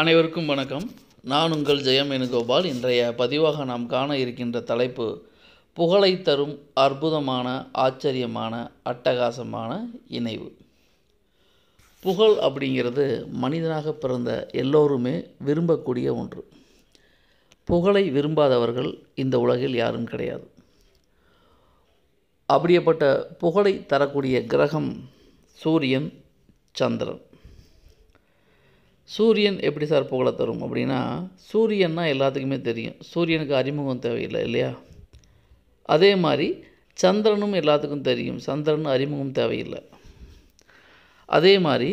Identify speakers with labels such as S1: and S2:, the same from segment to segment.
S1: அனைவருக்கும் வணக்கம் நான் உங்கள் ஜெயம் வேணுகோபால் இன்றைய பதிவாக நாம் காண இருக்கின்ற தலைப்பு புகழை தரும் அற்புதமான ஆச்சரியமான அட்டகாசமான இணைவு புகழ் அப்படிங்கிறது மனிதனாக பிறந்த எல்லோருமே விரும்பக்கூடிய ஒன்று புகழை விரும்பாதவர்கள் இந்த உலகில் யாரும் கிடையாது அப்படியப்பட்ட புகழை தரக்கூடிய கிரகம் சூரியன் சந்திரன் சூரியன் எப்படி சார் புகழை தரும் அப்படின்னா சூரியன்னா எல்லாத்துக்குமே தெரியும் சூரியனுக்கு அறிமுகம் தேவையில்லை இல்லையா அதே மாதிரி சந்திரனும் எல்லாத்துக்கும் தெரியும் சந்திரன் அறிமுகம் தேவையில்லை அதே மாதிரி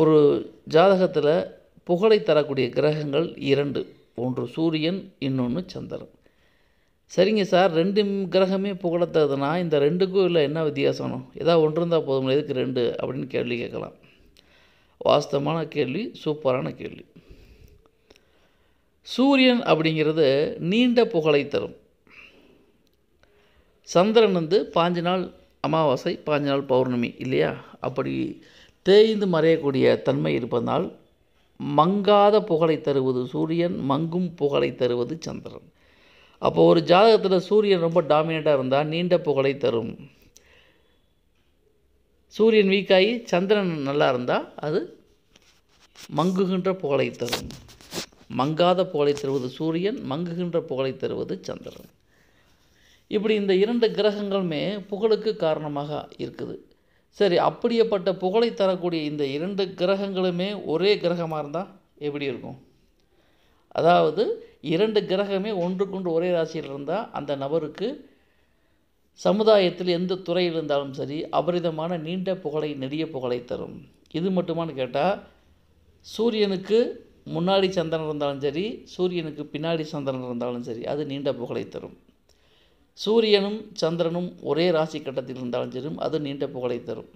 S1: ஒரு ஜாதகத்தில் புகழை தரக்கூடிய கிரகங்கள் இரண்டு ஒன்று சூரியன் இன்னொன்று சந்திரன் சரிங்க சார் ரெண்டு கிரகமே புகழத்ததுன்னா இந்த ரெண்டுக்கும் இல்லை என்ன வித்தியாசம் ஏதாவது ஒன்று இருந்தால் போதும் எதுக்கு ரெண்டு அப்படின்னு கேள்வி கேட்கலாம் வாஸ்தவமான கேள்வி சூப்பரான கேள்வி சூரியன் அப்படிங்கிறது நீண்ட புகழை தரும் சந்திரன் வந்து பாஞ்சு நாள் அமாவாசை பாஞ்சு நாள் பௌர்ணமி இல்லையா அப்படி தேய்ந்து மறையக்கூடிய தன்மை இருப்பதனால் மங்காத புகழை தருவது சூரியன் மங்கும் புகழை தருவது சந்திரன் அப்போது ஒரு ஜாதகத்தில் சூரியன் ரொம்ப டாமினேட்டாக இருந்தால் நீண்ட புகழை தரும் சூரியன் வீக்காகி சந்திரன் நல்லா இருந்தால் அது மங்குகின்ற புகழை தரும் மங்காத புகழை தருவது சூரியன் மங்குகின்ற புகழை தருவது சந்திரன் இப்படி இந்த இரண்டு கிரகங்களுமே புகழுக்கு காரணமாக இருக்குது சரி அப்படியேப்பட்ட புகழை தரக்கூடிய இந்த இரண்டு கிரகங்களுமே ஒரே கிரகமாக இருந்தால் எப்படி இருக்கும் அதாவது இரண்டு கிரகமே ஒன்றுக்கொன்று ஒரே ராசியில் இருந்தால் அந்த நபருக்கு சமுதாயத்தில் எந்த துறையில் இருந்தாலும் சரி அபரிதமான நீண்ட புகழை நெடிய புகழை தரும் இது மட்டுமான்னு கேட்டால் சூரியனுக்கு முன்னாடி சந்திரன் இருந்தாலும் சரி சூரியனுக்கு பின்னாடி சந்திரன் இருந்தாலும் சரி அது நீண்ட புகழை தரும் சூரியனும் சந்திரனும் ஒரே ராசி கட்டத்தில் இருந்தாலும் சரி அது நீண்ட புகழை தரும்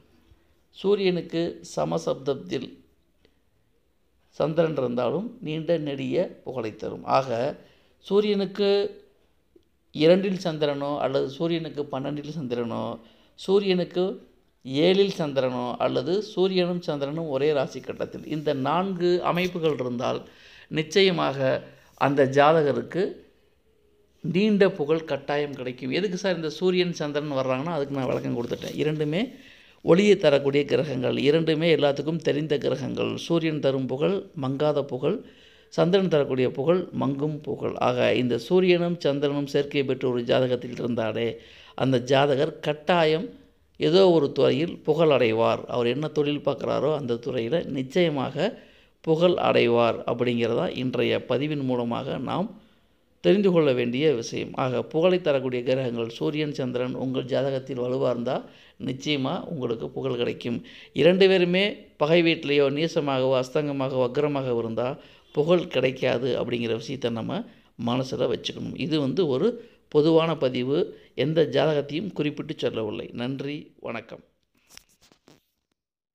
S1: சூரியனுக்கு சமசப்தத்தில் சந்திரன் இருந்தாலும் நீண்ட நெடிய புகழை தரும் ஆக சூரியனுக்கு இரண்டில் சந்திரனோ அல்லது சூரியனுக்கு பன்னெண்டில் சந்திரனோ சூரியனுக்கு ஏழில் சந்திரனோ அல்லது சூரியனும் சந்திரனும் ஒரே ராசி கட்டத்தில் இந்த நான்கு அமைப்புகள் இருந்தால் நிச்சயமாக அந்த ஜாதகருக்கு நீண்ட புகழ் கட்டாயம் கிடைக்கும் எதுக்கு சார் இந்த சூரியன் சந்திரன் வர்றாங்கன்னா அதுக்கு நான் விளக்கம் கொடுத்துட்டேன் இரண்டுமே ஒளியை தரக்கூடிய கிரகங்கள் இரண்டுமே எல்லாத்துக்கும் தெரிந்த கிரகங்கள் சூரியன் தரும் புகழ் மங்காத புகழ் சந்திரன் தரக்கூடிய புகழ் மங்கும் புகழ் ஆக இந்த சூரியனும் சந்திரனும் சேர்க்கை பெற்ற ஒரு ஜாதகத்தில் இருந்தாலே அந்த ஜாதகர் கட்டாயம் ஏதோ ஒரு துறையில் புகழ் அடைவார் அவர் என்ன தொழில் பார்க்குறாரோ அந்த துறையில் நிச்சயமாக புகழ் அடைவார் அப்படிங்கிறதா இன்றைய பதிவின் மூலமாக நாம் தெரிந்து கொள்ள வேண்டிய விஷயம் ஆக புகழை தரக்கூடிய கிரகங்கள் சூரியன் சந்திரன் உங்கள் ஜாதகத்தில் வலுவாக இருந்தால் நிச்சயமாக உங்களுக்கு புகழ் கிடைக்கும் இரண்டு பேருமே பகை வீட்டிலேயோ நீசமாகவோ அஸ்தங்கமாகவோ அக்ரமாக இருந்தால் புகழ் கிடைக்காது அப்படிங்கிற விஷயத்தை நம்ம மனசில் வச்சுக்கணும் இது வந்து ஒரு பொதுவான பதிவு எந்த ஜாதகத்தையும் குறிப்பிட்டு சொல்லவில்லை நன்றி வணக்கம்